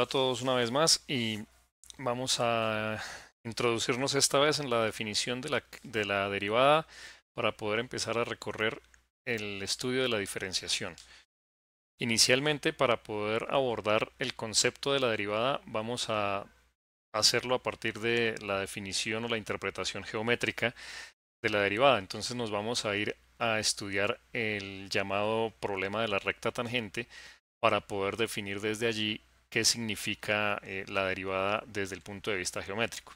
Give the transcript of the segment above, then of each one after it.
a todos una vez más y vamos a introducirnos esta vez en la definición de la, de la, derivada para poder empezar a recorrer el estudio de la diferenciación. Inicialmente para poder abordar el concepto de la derivada vamos a hacerlo a partir de la definición o la interpretación geométrica de la derivada. Entonces nos vamos a ir a estudiar el llamado problema de la recta tangente para poder definir desde allí qué significa eh, la derivada desde el punto de vista geométrico.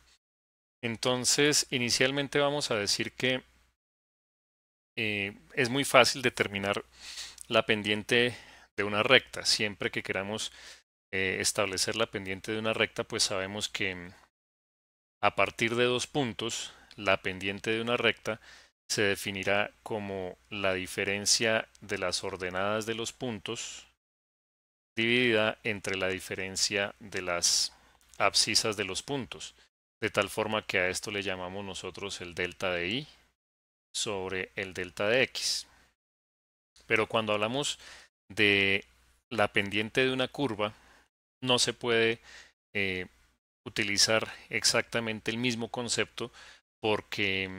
Entonces, inicialmente vamos a decir que eh, es muy fácil determinar la pendiente de una recta. Siempre que queramos eh, establecer la pendiente de una recta, pues sabemos que a partir de dos puntos, la pendiente de una recta se definirá como la diferencia de las ordenadas de los puntos dividida entre la diferencia de las abscisas de los puntos, de tal forma que a esto le llamamos nosotros el delta de y sobre el delta de x. Pero cuando hablamos de la pendiente de una curva, no se puede eh, utilizar exactamente el mismo concepto porque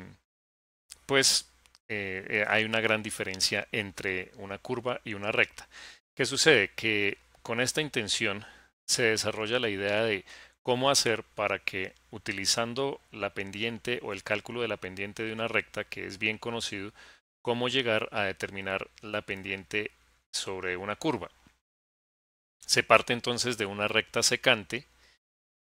pues eh, eh, hay una gran diferencia entre una curva y una recta. ¿Qué sucede? Que con esta intención se desarrolla la idea de cómo hacer para que, utilizando la pendiente o el cálculo de la pendiente de una recta, que es bien conocido, cómo llegar a determinar la pendiente sobre una curva. Se parte entonces de una recta secante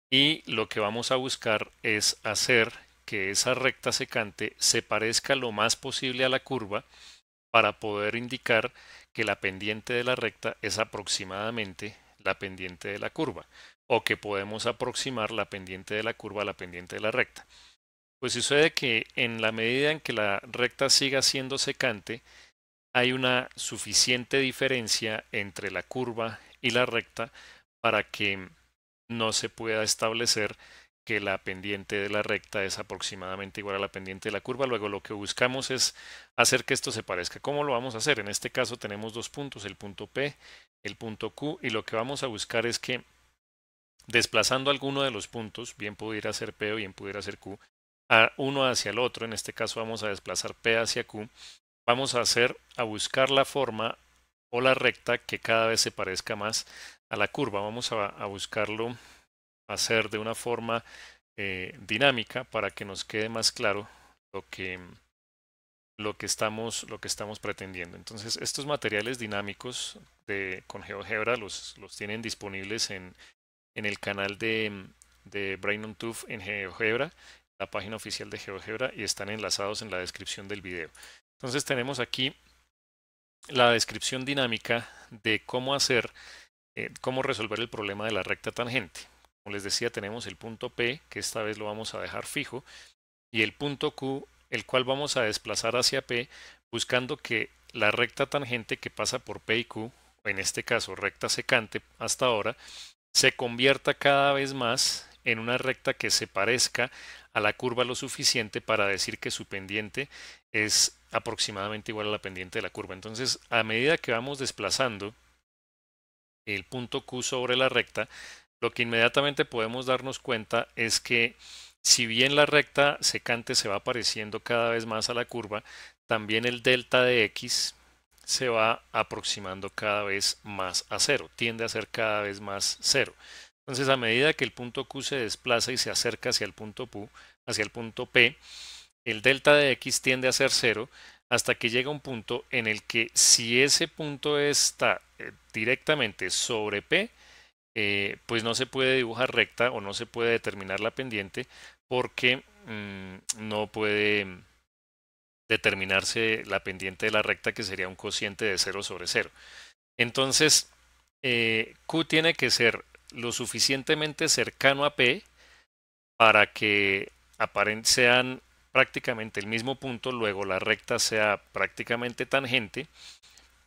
y lo que vamos a buscar es hacer que esa recta secante se parezca lo más posible a la curva para poder indicar que la pendiente de la recta es aproximadamente la pendiente de la curva o que podemos aproximar la pendiente de la curva a la pendiente de la recta. Pues sucede que en la medida en que la recta siga siendo secante, hay una suficiente diferencia entre la curva y la recta para que no se pueda establecer que la pendiente de la recta es aproximadamente igual a la pendiente de la curva. Luego lo que buscamos es hacer que esto se parezca. ¿Cómo lo vamos a hacer? En este caso tenemos dos puntos, el punto P, el punto Q, y lo que vamos a buscar es que desplazando alguno de los puntos, bien pudiera ser P o bien pudiera ser Q, a uno hacia el otro, en este caso vamos a desplazar P hacia Q, vamos a hacer a buscar la forma o la recta que cada vez se parezca más a la curva. Vamos a buscarlo hacer de una forma eh, dinámica para que nos quede más claro lo que, lo que, estamos, lo que estamos pretendiendo. Entonces, estos materiales dinámicos de, con GeoGebra los, los tienen disponibles en, el canal de, de Brain on Tooth en GeoGebra, la página oficial de GeoGebra, y están enlazados en la descripción del video. Entonces, tenemos aquí la descripción dinámica de cómo hacer, eh, cómo resolver el problema de la recta tangente les decía, tenemos el punto P, que esta vez lo vamos a dejar fijo, y el punto Q, el cual vamos a desplazar hacia P, buscando que la recta tangente que pasa por P y Q, en este caso recta secante hasta ahora, se convierta cada vez más en una recta que se parezca a la curva lo suficiente para decir que su pendiente es aproximadamente igual a la pendiente de la curva. Entonces, a medida que vamos desplazando el punto Q sobre la recta, lo que inmediatamente podemos darnos cuenta es que si bien la recta secante se va apareciendo cada vez más a la curva, también el delta de x se va aproximando cada vez más a cero, tiende a ser cada vez más cero. Entonces, a medida que el punto Q se desplaza y se acerca hacia el punto P, hacia el punto P, el delta de x tiende a ser cero hasta que llega un punto en el que si ese punto está eh, directamente sobre P, eh, pues no se puede dibujar recta o no se puede determinar la pendiente porque mm, no puede mm, determinarse la pendiente de la recta que sería un cociente de 0 sobre 0. Entonces, eh, Q tiene que ser lo suficientemente cercano a P para que sean prácticamente el mismo punto, luego la recta sea prácticamente tangente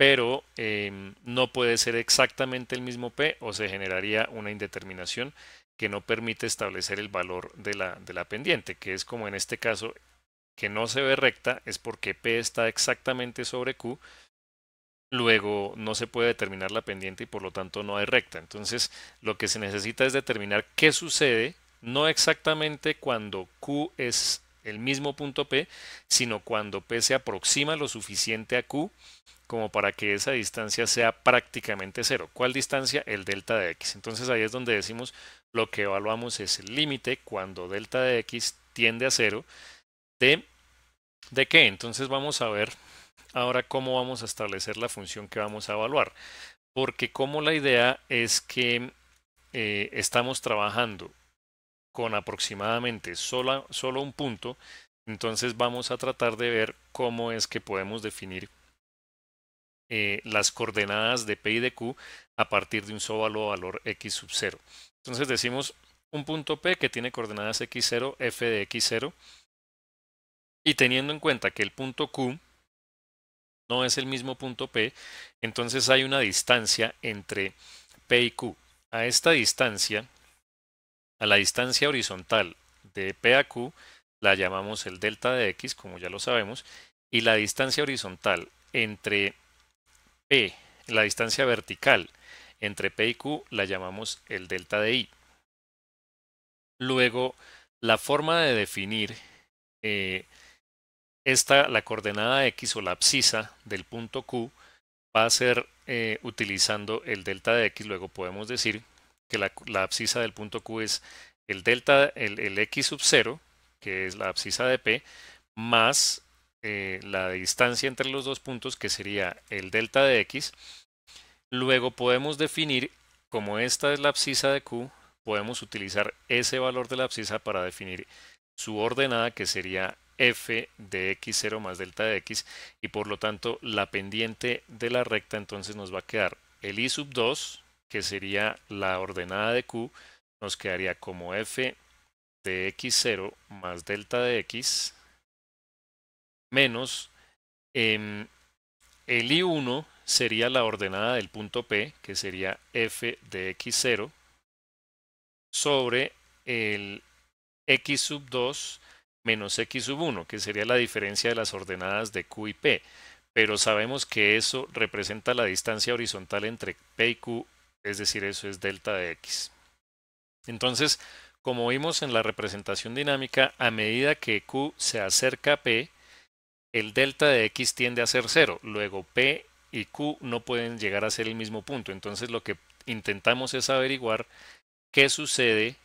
pero em, no puede ser exactamente el mismo P o se generaría una indeterminación que no permite establecer el valor de la, de la pendiente, que es como en este caso que no se ve recta es porque P está exactamente sobre Q, luego no se puede determinar la pendiente y por lo tanto no hay recta. Entonces lo que se necesita es determinar qué sucede, no exactamente cuando Q es el mismo punto P, sino cuando P se aproxima lo suficiente a Q como para que esa distancia sea prácticamente cero. ¿Cuál distancia? El delta de x. Entonces ahí es donde decimos lo que evaluamos es el límite cuando delta de x tiende a cero. ¿De, ¿De qué? Entonces vamos a ver ahora cómo vamos a establecer la función que vamos a evaluar. Porque como la idea es que eh, estamos trabajando con aproximadamente sola, solo un punto, entonces vamos a tratar de ver cómo es que podemos definir eh, las coordenadas de P y de Q a partir de un sóvalo valor x sub 0. Entonces decimos un punto P que tiene coordenadas x0, f de x0, y teniendo en cuenta que el punto Q no es el mismo punto P, entonces hay una distancia entre P y Q. A esta distancia, a la distancia horizontal de P a Q, la llamamos el delta de X, como ya lo sabemos, y la distancia horizontal entre la distancia vertical entre P y Q la llamamos el delta de I. Luego, la forma de definir eh, esta, la coordenada X o la abscisa del punto Q va a ser eh, utilizando el delta de X. Luego podemos decir que la, abscisa del punto Q es el delta, el, el X sub 0, que es la abscisa de P, más eh, la distancia entre los dos puntos, que sería el delta de x. Luego podemos definir, como esta es la abscisa de Q, podemos utilizar ese valor de la abscisa para definir su ordenada, que sería f de x0 más delta de x, y por lo tanto la pendiente de la recta entonces nos va a quedar el i sub 2, que sería la ordenada de Q, nos quedaría como f de x0 más delta de x menos em, el I1 sería la ordenada del punto P, que sería f de x0, sobre el x sub 2 menos x sub 1, que sería la diferencia de las ordenadas de q y p. Pero sabemos que eso representa la distancia horizontal entre p y q, es decir, eso es delta de x. Entonces, como vimos en la representación dinámica, a medida que q se acerca a p, el delta de x tiende a ser cero, luego p y q no pueden llegar a ser el mismo punto. Entonces lo que intentamos es averiguar qué sucede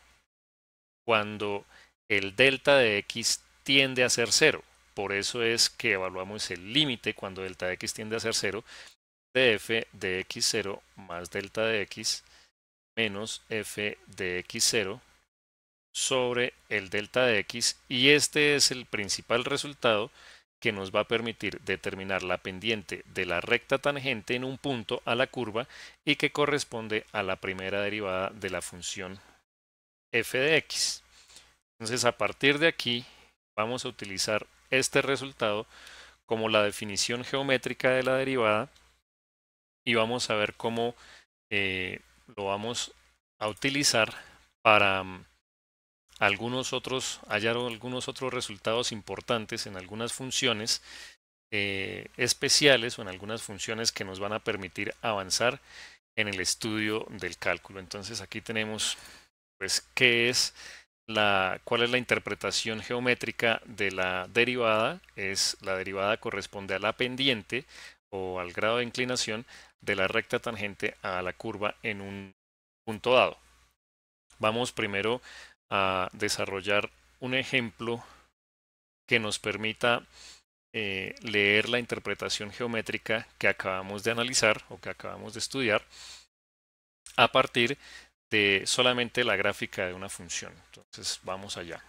cuando el delta de x tiende a ser 0. Por eso es que evaluamos el límite cuando delta de x tiende a ser cero, de f de x0 más delta de x menos f de x0 sobre el delta de x y este es el principal resultado que nos va a permitir determinar la pendiente de la recta tangente en un punto a la curva y que corresponde a la primera derivada de la función f de x. Entonces a partir de aquí vamos a utilizar este resultado como la definición geométrica de la derivada y vamos a ver cómo eh, lo vamos a utilizar para algunos otros, hallaron algunos otros resultados importantes en algunas funciones eh, especiales o en algunas funciones que nos van a permitir avanzar en el estudio del cálculo. Entonces aquí tenemos pues qué es la, cuál es la interpretación geométrica de la derivada. Es la derivada corresponde a la pendiente o al grado de inclinación de la recta tangente a la curva en un punto dado. Vamos primero a desarrollar un ejemplo que nos permita eh, leer la interpretación geométrica que acabamos de analizar o que acabamos de estudiar a partir de solamente la gráfica de una función. Entonces, vamos allá.